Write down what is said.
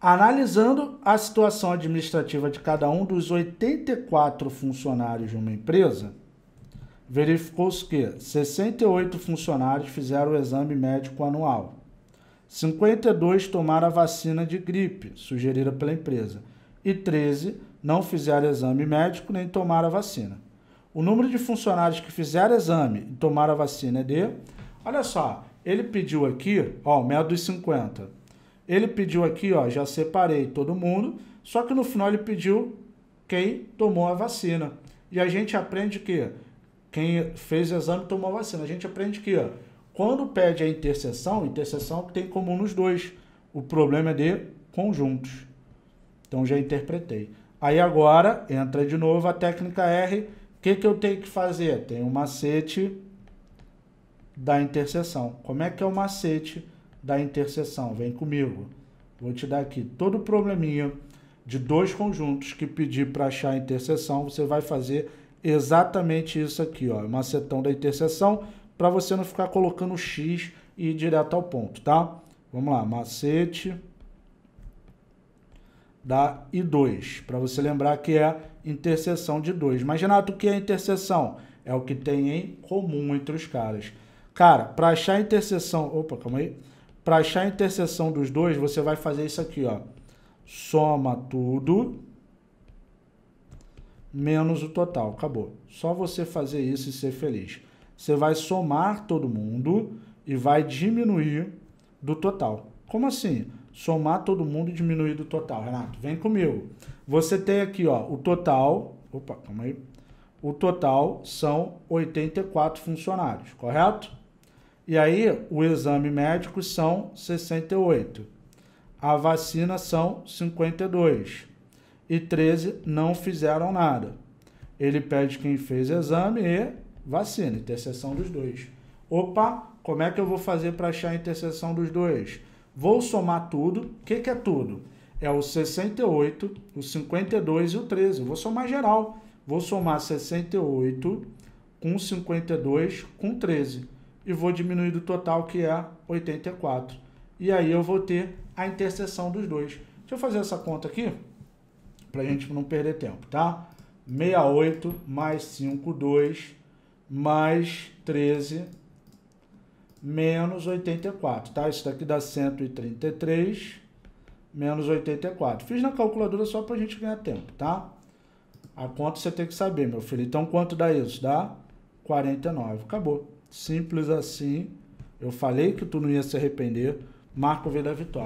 Analisando a situação administrativa de cada um dos 84 funcionários de uma empresa, verificou-se que 68 funcionários fizeram o exame médico anual, 52 tomaram a vacina de gripe sugerida pela empresa e 13 não fizeram exame médico nem tomaram a vacina. O número de funcionários que fizeram exame e tomaram a vacina é de. Olha só, ele pediu aqui, ó, o método dos 50. Ele pediu aqui, ó, já separei todo mundo, só que no final ele pediu quem tomou a vacina. E a gente aprende que quem fez o exame tomou a vacina. A gente aprende que, ó, quando pede a interseção, interseção tem comum nos dois. O problema é de conjuntos. Então já interpretei. Aí agora entra de novo a técnica R. O que, que eu tenho que fazer? Tem o um macete da interseção. Como é que é o macete da intercessão. Vem comigo. Vou te dar aqui todo o probleminha de dois conjuntos que pedir para achar interseção, você vai fazer exatamente isso aqui, ó, é macetão da interseção, para você não ficar colocando x e ir direto ao ponto, tá? Vamos lá, macete da I2, para você lembrar que é interseção de dois. Mas, Renato, o que é interseção? É o que tem em comum entre os caras. Cara, para achar interseção... Opa, calma aí. Para achar a interseção dos dois, você vai fazer isso aqui, ó. Soma tudo menos o total. Acabou. Só você fazer isso e ser feliz. Você vai somar todo mundo e vai diminuir do total. Como assim? Somar todo mundo e diminuir do total, Renato. Vem comigo. Você tem aqui, ó, o total. Opa, calma aí. O total são 84 funcionários, correto? E aí, o exame médico são 68. A vacina são 52. E 13 não fizeram nada. Ele pede quem fez exame e vacina, interseção dos dois. Opa, como é que eu vou fazer para achar a interseção dos dois? Vou somar tudo. O que, que é tudo? É o 68, o 52 e o 13. vou somar geral. Vou somar 68 com 52 com 13 e vou diminuir do total, que é 84. E aí eu vou ter a interseção dos dois. Deixa eu fazer essa conta aqui, para a gente não perder tempo, tá? 68 mais 5, 2, mais 13, menos 84, tá? Isso daqui dá 133, menos 84. Fiz na calculadora só para a gente ganhar tempo, tá? A conta você tem que saber, meu filho. Então, quanto dá isso? Dá 49. Acabou. Simples assim. Eu falei que tu não ia se arrepender. Marco veio da vitória.